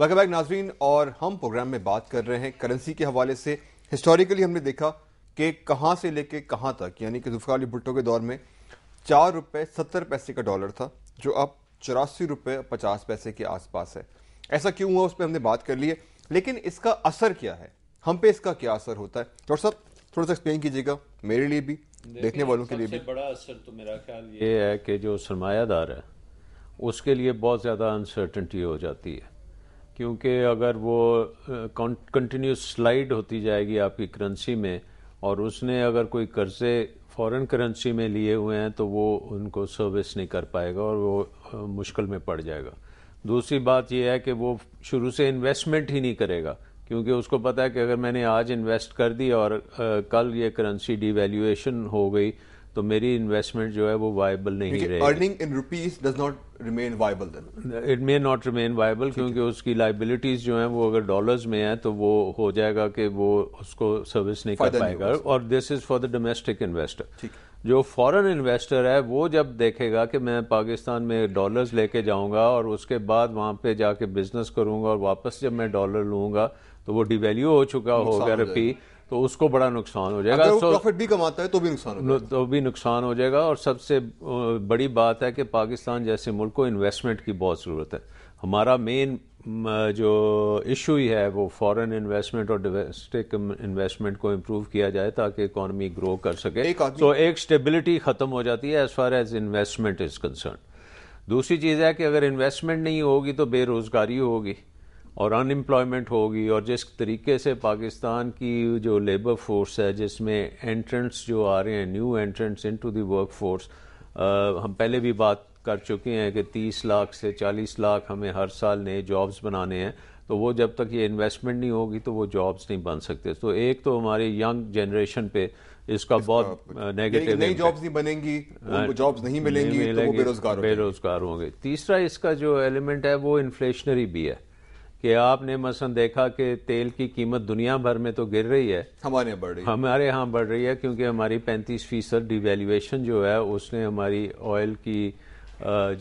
Back नाजरीन और हम प्रोग्राम में बात कर रहे हैं करेंसी के हवाले से हिस्टोरिकली हमने देखा कि कहाँ से लेके कहाँ तक यानी कि जुल्फ़ार अली भुट्टो के दौर में चार रुपये सत्तर पैसे का डॉलर था जो अब चौरासी रुपये पचास पैसे के आसपास है ऐसा क्यों हुआ उस पर हमने बात कर ली है लेकिन इसका असर क्या है हम पे इसका क्या असर होता है डॉक्टर साहब थोड़ा सा एक्सप्लेन कीजिएगा मेरे लिए भी देखने वालों के लिए भी बड़ा असर तो मेरा ख्याल ये है कि जो सरमायादार है उसके लिए बहुत ज़्यादा अनसर्टनटी हो जाती है क्योंकि अगर वो कंटिन्यूस स्लाइड होती जाएगी आपकी करेंसी में और उसने अगर कोई कर्जे फॉरेन करेंसी में लिए हुए हैं तो वो उनको सर्विस नहीं कर पाएगा और वो मुश्किल में पड़ जाएगा दूसरी बात यह है कि वो शुरू से इन्वेस्टमेंट ही नहीं करेगा क्योंकि उसको पता है कि अगर मैंने आज इन्वेस्ट कर दी और आ, कल ये करेंसी डिवेल्यूएशन हो गई तो मेरी इन्वेस्टमेंट जो है वो वायबल नहीं रहे earning in rupees does not remain viable then it may not remain viable क्योंकि उसकी लाइबिलिटीज जो हैं वो अगर डॉलर्स में है तो वो हो जाएगा कि वो उसको सर्विस नहीं कर पाएगा और this is for the domestic investor जो फॉरेन इन्वेस्टर है वो जब देखेगा कि मैं पाकिस्तान में डॉलर्स लेके जाऊंगा और उसके बाद वहां पे जाके बिजनेस करूंगा और वापस जब मैं डॉलर लूंगा तो वो डिवेल्यू हो चुका होगा रुपी तो उसको बड़ा नुकसान हो जाएगा अगर प्रॉफिट भी कमाता है तो भी नुकसान हो तो भी नुकसान हो जाएगा और सबसे बड़ी बात है कि पाकिस्तान जैसे मुल्क को इन्वेस्टमेंट की बहुत ज़रूरत है हमारा मेन जो इशू ही है वो फॉरेन इन्वेस्टमेंट और डोमेस्टिक इन्वेस्टमेंट को इम्प्रूव किया जाए ताकि इकोनॉमी ग्रो कर सके तो एक स्टेबिलिटी ख़त्म हो जाती है as far as investment is concern दूसरी चीज़ है कि अगर इन्वेस्टमेंट नहीं होगी तो बेरोज़गारी होगी और अनएम्प्लॉयमेंट होगी और जिस तरीके से पाकिस्तान की जो लेबर फोर्स है जिसमें एंट्रेंट्स जो आ रहे हैं new entrants into work force हम पहले भी बात कर चुके हैं कि 30 लाख से 40 लाख हमें हर साल नए जॉब्स बनाने हैं तो वो जब तक ये इन्वेस्टमेंट नहीं होगी तो वो जॉब्स नहीं बन सकते तो एक तो हमारे यंग जनरेशन पे इसका बहुत नेगेटिव नई जॉब्स नहीं बनेंगी जॉब्स नहीं मिलेंगी तो बेरोजगार बेरोजगार होंगे तीसरा इसका जो एलिमेंट है वो इन्फ्लेशनरी भी है कि आपने मसन देखा कि तेल की कीमत दुनिया भर में तो गिर रही है हमारे यहाँ बढ़ रही है हमारे यहाँ बढ़ रही है क्योंकि हमारी पैंतीस फीसद डिवेल्यूशन जो है उसने हमारी ऑयल की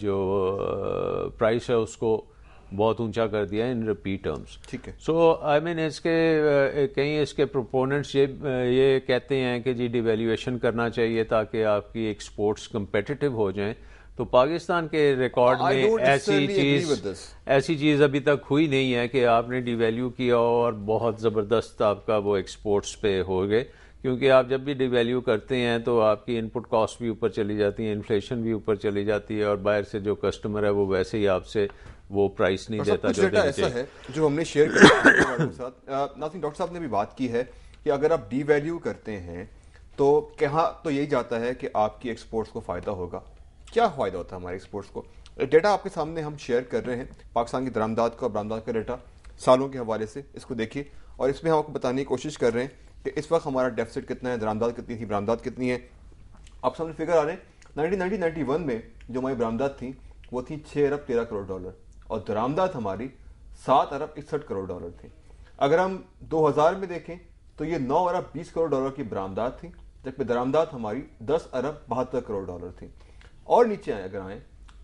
जो प्राइस है उसको बहुत ऊंचा कर दिया इन रिपीट टर्म्स ठीक है सो आई मीन इसके कई इसके प्रोपोनेंट्स ये ये कहते हैं कि जी डिवेल्यूएशन करना चाहिए ताकि आपकी एक्सपोर्ट्स कम्पटिटिव हो जाएं तो पाकिस्तान के रिकॉर्ड में ऐसी चीज ऐसी चीज अभी तक हुई नहीं है कि आपने डिवेल्यू किया और बहुत ज़बरदस्त आपका वो एक्सपोर्ट्स पे हो गए क्योंकि आप जब भी डिवेल्यू करते हैं तो आपकी इनपुट कॉस्ट भी ऊपर चली जाती है इन्फ्लेशन भी ऊपर चली जाती है और बाहर से जो कस्टमर है वो वैसे ही आपसे वो प्राइस नहीं देता जो ऐसा है जो हमने शेयर किया डॉक्टर साहब ने भी बात की है कि अगर आप डिवैल्यू करते हैं तो कहा तो यही जाता है कि आपकी एक्सपोर्ट्स को फायदा होगा क्या फ़ायदा होता है हमारे एक्सपोर्ट्स को डेटा आपके सामने हम शेयर कर रहे हैं पाकिस्तान की दरामदाद का बरामदाद का डेटा सालों के हवाले से इसको देखिए और इसमें हम आपको बताने की कोशिश कर रहे हैं कि इस वक्त हमारा डेफिसिट कितना है दरामदाद कितनी थी बरामदाद कितनी है आप सामने फिगर आ रहे हैं नाइनटीन नाइनटीन में जो हमारी बरामदाद थी वो थी छः अरब तेरह करोड़ डॉलर और दरामदाद हमारी सात अरब इकसठ करोड़ डॉलर थी अगर हम 2000 में देखें तो ये नौ अरब बीस करोड़ डॉलर की बरामदाद थी जबकि दरामदाद हमारी दस अरब बहत्तर करोड़ डॉलर थी और नीचे आए अगर आए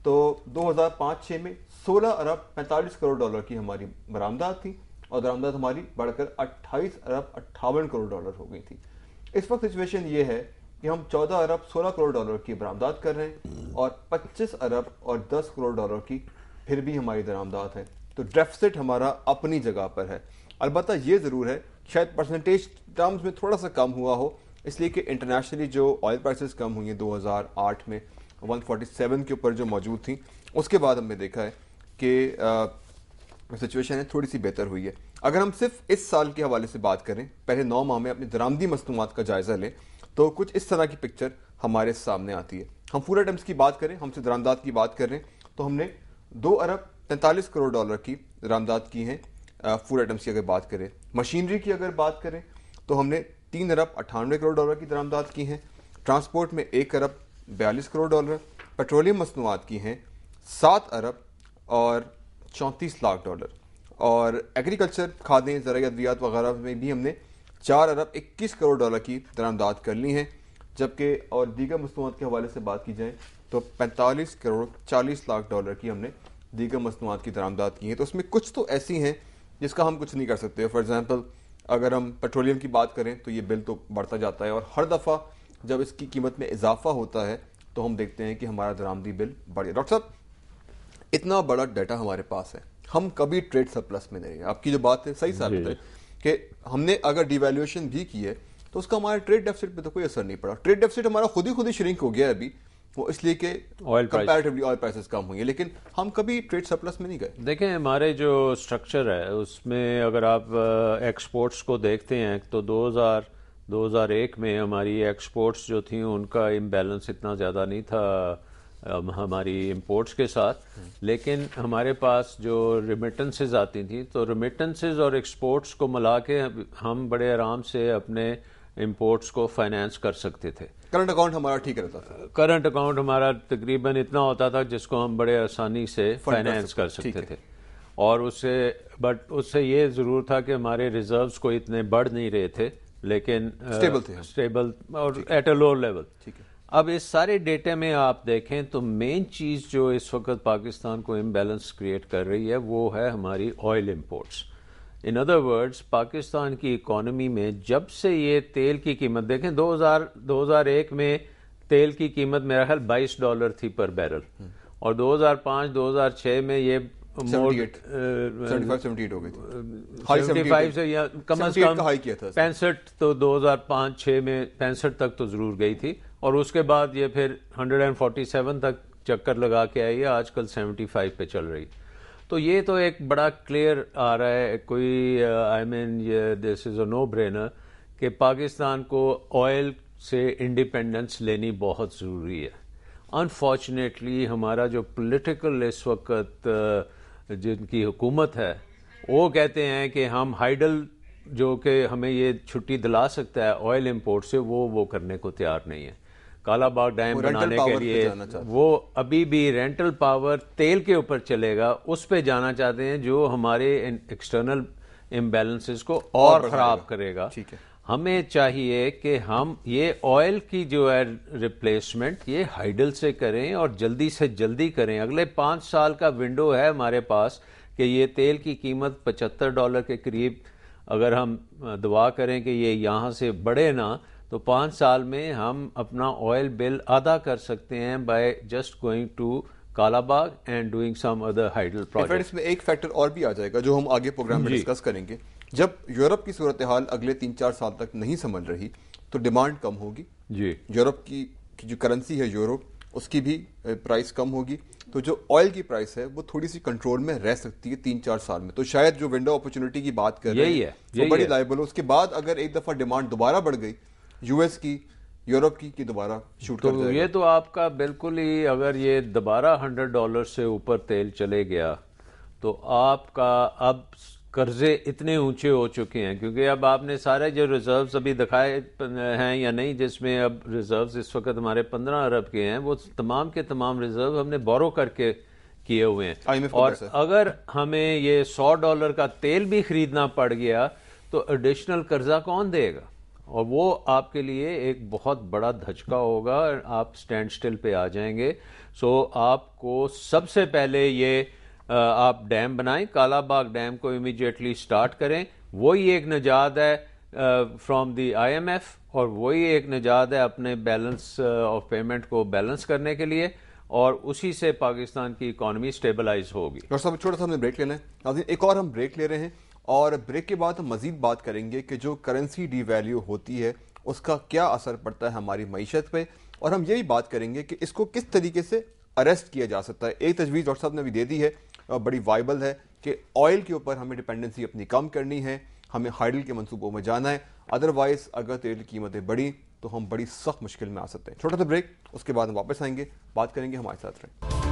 तो 2005-6 में 16 अरब 45 करोड़ डॉलर की हमारी बरामदात थी और दरामदात हमारी बढ़कर 28 अरब अट्ठावन करोड़ डॉलर हो गई थी इस वक्त सिचुएशन ये है कि हम 14 अरब 16 करोड़ डॉलर की बरामदात कर रहे हैं और 25 अरब और 10 करोड़ डॉलर की फिर भी हमारी दरामदात है तो डेफिसिट हमारा अपनी जगह पर है अलबत् ये ज़रूर है शायद परसेंटेज टर्म्स में थोड़ा सा कम हुआ हो इसलिए कि इंटरनेशनली जो ऑयल प्राइसेस कम हुई हैं 2008 में 147 के ऊपर जो मौजूद थी उसके बाद हमने देखा है कि सिचुएशन है थोड़ी सी बेहतर हुई है अगर हम सिर्फ इस साल के हवाले से बात करें पहले नौ माह में अपनी दरामदी मसनूआत का जायज़ा लें तो कुछ इस तरह की पिक्चर हमारे सामने आती है हम फूड आइटम्स की बात करें हमसे दरामदाद की बात करें तो हमने दो अरब तैंतालीस करोड़ डॉलर की दरामदाद की हैं फूड आइटम्स की अगर बात करें मशीनरी की अगर बात करें तो हमने तीन अरब अट्ठानवे करोड़ डॉलर की दरामदाद की हैं ट्रांसपोर्ट में एक अरब बयालीस करोड़ डॉलर पेट्रोलियम मसनूआत की हैं सात अरब और चौंतीस लाख डॉलर और एग्रीकल्चर खादें ज़रा अद्वियात वगैरह में भी हमने चार अरब इक्कीस करोड़ डॉलर की दरामदाद कर ली हैं जबकि और दीगर मसनूआत के हवाले से बात की जाए तो पैंतालीस करोड़ चालीस लाख डॉलर की हमने दीगर मसनूआत की दरामदाद की हैं तो उसमें कुछ तो ऐसी हैं जिसका हम कुछ नहीं कर सकते फॉर एग्ज़ाम्पल अगर हम पेट्रोलियम की बात करें तो ये बिल तो बढ़ता जाता है और हर दफ़ा जब इसकी कीमत में इजाफा होता है तो हम देखते हैं कि हमारा दरामदी बिल बढ़ गया डॉक्टर साहब इतना बड़ा डाटा हमारे पास है हम कभी ट्रेड सरप्लस में नहीं आपकी जो बात है सही साबित है कि हमने अगर डिवेल्युएशन भी की है तो उसका हमारे ट्रेड डेफिसिट पे तो कोई असर नहीं पड़ा ट्रेड डेफिसिट हमारा खुद ही खुद ही श्रिंक हो गया है अभी वो इसलिए कि कंपैरेटिवली ऑयल प्राइसेस कम हुई है लेकिन हम कभी ट्रेड सरप्लस में नहीं गए देखें हमारे जो स्ट्रक्चर है उसमें अगर आप एक्सपोर्ट्स uh, को देखते हैं तो 2000 2001 में हमारी एक्सपोर्ट्स जो थी उनका इम्बेलेंस इतना ज़्यादा नहीं था हमारी इम्पोर्ट्स के साथ लेकिन हमारे पास जो रिमिटेंसेज आती थी तो रिमिटेंसेज और एक्सपोर्ट्स को मिला के हम बड़े आराम से अपने इम्पोर्ट्स को फाइनेंस कर सकते थे करंट अकाउंट हमारा ठीक रहता था करंट अकाउंट हमारा तकरीबन इतना होता था जिसको हम बड़े आसानी से फाइनेंस कर सकते थे और उससे बट उससे ये ज़रूर था कि हमारे रिजर्व्स को इतने बढ़ नहीं रहे थे लेकिन स्टेबल थे स्टेबल और एट अ लोअर लेवल ठीक है अब इस सारे डेटा में आप देखें तो मेन चीज़ जो इस वक्त पाकिस्तान को इम्बेलेंस क्रिएट कर रही है वो है हमारी oil imports in other words Pakistan की इकोनॉमी में जब से ये तेल की कीमत देखें 2000 2001 में तेल की कीमत मेरा ख्याल 22 डॉलर थी पर बैरल हम्म। और 2005 2006 में ये Uh, uh, पैंसठ तो दो हजार 2005-6 में पैंसठ तक तो जरूर गई थी और उसके बाद ये फिर हंड्रेड एंड फोर्टी सेवन तक चक्कर लगा के आई है आजकल सेवेंटी फाइव पे चल रही तो ये तो एक बड़ा क्लियर आ रहा है कोई आई uh, मीन ये दिस इज़ अ ब्रेनर कि पाकिस्तान को ऑयल से इंडिपेंडेंस लेनी बहुत ज़रूरी है अनफॉर्चुनेटली हमारा जो पोलिटिकल इस वक्त जिनकी हुकूमत है वो कहते हैं कि हम हाइडल जो कि हमें ये छुट्टी दिला सकता है ऑयल इंपोर्ट से वो वो करने को तैयार नहीं है कालाबाग डैम बनाने के लिए वो अभी भी रेंटल पावर तेल के ऊपर चलेगा उस पर जाना चाहते हैं जो हमारे एक्सटर्नल इम्बेलेंसेस को और, और ख़राब करेगा ठीक है हमें चाहिए कि हम ये ऑयल की जो है रिप्लेसमेंट ये हाइडल से करें और जल्दी से जल्दी करें अगले पाँच साल का विंडो है हमारे पास कि ये तेल की कीमत पचहत्तर डॉलर के करीब अगर हम दुआ करें कि ये यहाँ से बढ़े ना तो पाँच साल में हम अपना ऑयल बिल अदा कर सकते हैं by just going to Kalabagh and doing some other hydel project इसमें एक फैक्टर और भी आ जाएगा जो हम आगे प्रोग्राम में डिस्कस करेंगे जब यूरोप की सूरत हाल अगले तीन चार साल तक नहीं संभल रही तो डिमांड कम होगी जी यूरोप की, की जो करेंसी है यूरोप उसकी भी प्राइस कम होगी तो जो ऑयल की प्राइस है वो थोड़ी सी कंट्रोल में रह सकती है तीन चार साल में तो शायद जो विंडो अपॉर्चुनिटी की बात कर रहे हैं है, वो बड़ी लाइबल है उसके बाद अगर एक दफा डिमांड दोबारा बढ़ गई यूएस की यूरोप की कि दोबारा शूट तो कर ये तो आपका बिल्कुल ही अगर ये दोबारा हंड्रेड डॉलर से ऊपर तेल चले गया तो आपका अब कर्जे इतने ऊंचे हो चुके हैं क्योंकि अब आपने सारे जो रिजर्व्स अभी दिखाए हैं या नहीं जिसमें अब रिजर्व्स इस वक्त हमारे पंद्रह अरब के हैं वो तमाम के तमाम रिजर्व हमने बोरो करके किए हुए हैं और अगर हमें ये सौ डॉलर का तेल भी खरीदना पड़ गया तो एडिशनल कर्जा कौन देगा और वो आपके लिए एक बहुत बड़ा धचका होगा आप स्टैंड स्टिल पे आ जाएंगे सो आपको सबसे पहले ये आप डैम बनाएं कालाबाग डैम को इमीडिएटली स्टार्ट करें वही एक निजात है फ्रॉम दी आईएमएफ और वही एक निजात है अपने बैलेंस ऑफ पेमेंट को बैलेंस करने के लिए और उसी से पाकिस्तान की इकोनॉमी स्टेबलाइज होगी डॉक्टर साहब छोटा सा हमने ब्रेक लेना है एक और हम ब्रेक ले रहे हैं और ब्रेक के बाद हम मजीद बात करेंगे कि जो करेंसी वैल्यू होती है उसका क्या असर पड़ता है हमारी मीशत पे और हम ये भी बात करेंगे कि इसको किस तरीके से अरेस्ट किया जा सकता है एक तजवीज़ डॉक्टर साहब ने भी दे दी है बड़ी वाइबल है कि ऑयल के ऊपर हमें डिपेंडेंसी अपनी कम करनी है हमें हाइडल के मनसूबों में जाना है अदरवाइज़ अगर तेल की कीमतें बढ़ी तो हम बड़ी सख्त मुश्किल में आ सकते हैं छोटा सा ब्रेक उसके बाद हम वापस आएंगे बात करेंगे हमारे साथ रहें